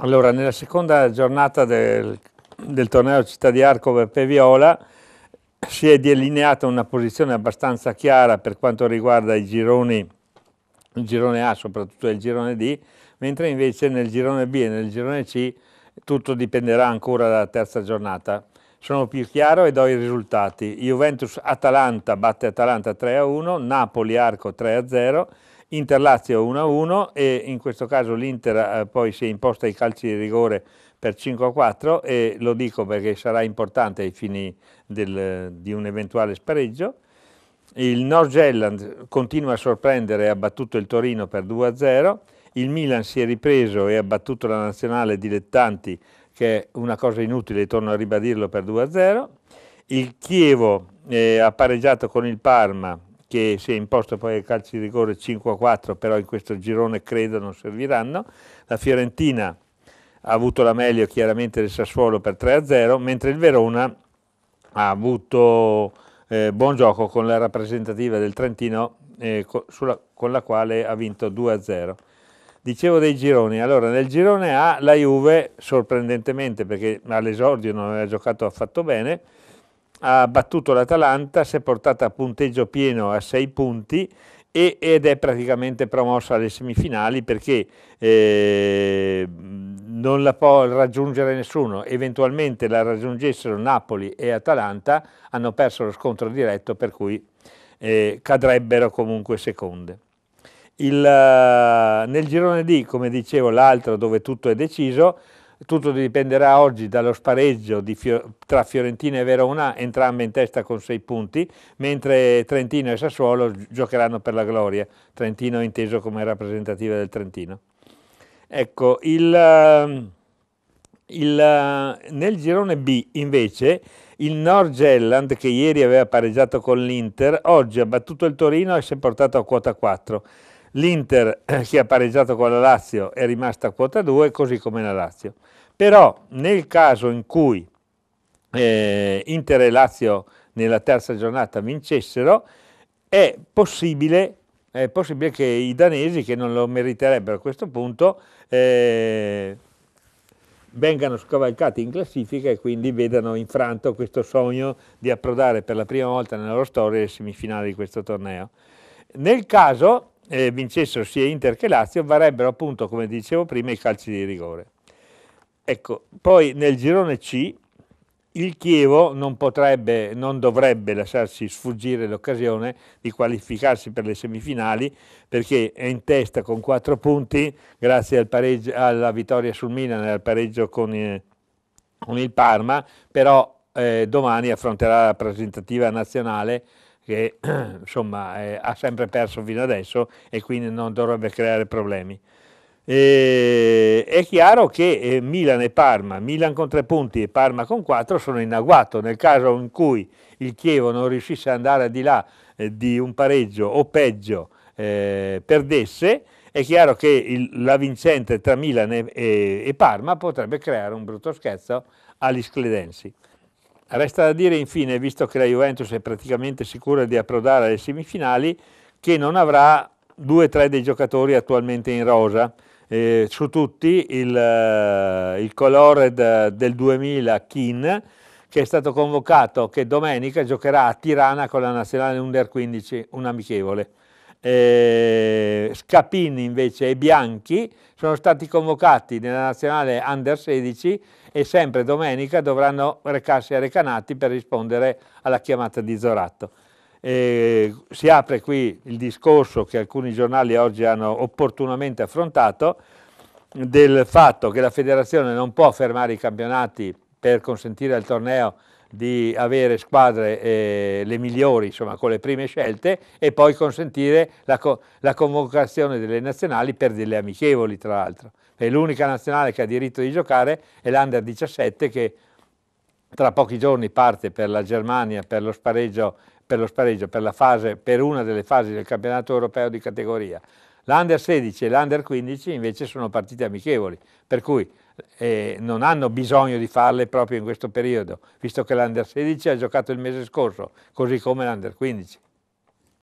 Allora, nella seconda giornata del, del torneo Città di Arcova per Viola si è delineata una posizione abbastanza chiara per quanto riguarda i gironi, il girone A soprattutto e il girone D, mentre invece nel girone B e nel girone C tutto dipenderà ancora dalla terza giornata. Sono più chiaro e do i risultati. Juventus-Atalanta batte Atalanta 3-1, Napoli-Arco 3-0, Inter-Lazio 1-1 e in questo caso l'Inter eh, poi si è imposta i calci di rigore per 5-4 e lo dico perché sarà importante ai fini del, di un eventuale spareggio. Il North continua a sorprendere e ha battuto il Torino per 2-0, il Milan si è ripreso e ha battuto la nazionale dilettanti che è una cosa inutile, torno a ribadirlo per 2-0, il Chievo eh, ha pareggiato con il Parma che si è imposto poi ai calci di rigore 5-4, a però in questo girone credo non serviranno. La Fiorentina ha avuto la meglio chiaramente del Sassuolo per 3-0, a mentre il Verona ha avuto eh, buon gioco con la rappresentativa del Trentino eh, con, sulla, con la quale ha vinto 2-0. a Dicevo dei gironi, allora nel girone A la Juve sorprendentemente perché all'esordio non aveva giocato affatto bene, ha battuto l'Atalanta, si è portata a punteggio pieno a 6 punti e, ed è praticamente promossa alle semifinali perché eh, non la può raggiungere nessuno, eventualmente la raggiungessero Napoli e Atalanta, hanno perso lo scontro diretto per cui eh, cadrebbero comunque seconde. Il, eh, nel girone D, come dicevo, l'altro dove tutto è deciso, tutto dipenderà oggi dallo spareggio Fio tra Fiorentina e Verona, entrambe in testa con 6 punti, mentre Trentino e Sassuolo giocheranno per la gloria, Trentino inteso come rappresentativa del Trentino. Ecco, il, ehm, il, nel girone B invece il Norgelland che ieri aveva pareggiato con l'Inter, oggi ha battuto il Torino e si è portato a quota 4 l'Inter eh, che ha pareggiato con la Lazio è rimasta a quota 2, così come la Lazio. Però nel caso in cui eh, Inter e Lazio nella terza giornata vincessero, è possibile, è possibile, che i danesi, che non lo meriterebbero a questo punto, eh, vengano scavalcati in classifica e quindi vedano infranto questo sogno di approdare per la prima volta nella loro storia le semifinali di questo torneo. Nel caso eh, vincessero sia Inter che Lazio varrebbero appunto, come dicevo prima, i calci di rigore. Ecco, poi nel girone C il Chievo non potrebbe, non dovrebbe lasciarsi sfuggire l'occasione di qualificarsi per le semifinali perché è in testa con 4 punti grazie al pareggio, alla vittoria sul Milan e al pareggio con, eh, con il Parma, però eh, domani affronterà la presentativa nazionale che insomma, eh, ha sempre perso fino adesso e quindi non dovrebbe creare problemi. E, è chiaro che eh, Milan e Parma, Milan con tre punti e Parma con quattro sono in agguato nel caso in cui il Chievo non riuscisse ad andare al di là eh, di un pareggio o peggio eh, perdesse, è chiaro che il, la vincente tra Milan e, e, e Parma potrebbe creare un brutto scherzo agli scledensi. Resta da dire infine, visto che la Juventus è praticamente sicura di approdare alle semifinali, che non avrà due o tre dei giocatori attualmente in rosa. Eh, su tutti il, eh, il colored del 2000 Kin, che è stato convocato, che domenica giocherà a Tirana con la nazionale Under 15, un amichevole eh, Scapin invece e Bianchi sono stati convocati nella nazionale Under 16 e sempre domenica dovranno recarsi a Recanati per rispondere alla chiamata di Zoratto. Eh, si apre qui il discorso che alcuni giornali oggi hanno opportunamente affrontato del fatto che la federazione non può fermare i campionati per consentire al torneo di avere squadre eh, le migliori, insomma, con le prime scelte e poi consentire la, co la convocazione delle nazionali per delle amichevoli, tra l'altro. l'unica nazionale che ha diritto di giocare, è l'Under 17 che tra pochi giorni parte per la Germania, per lo spareggio, per, lo spareggio, per, fase, per una delle fasi del campionato europeo di categoria. L'Under 16 e l'Under 15 invece sono partite amichevoli, per cui eh, non hanno bisogno di farle proprio in questo periodo, visto che l'Under 16 ha giocato il mese scorso, così come l'Under 15.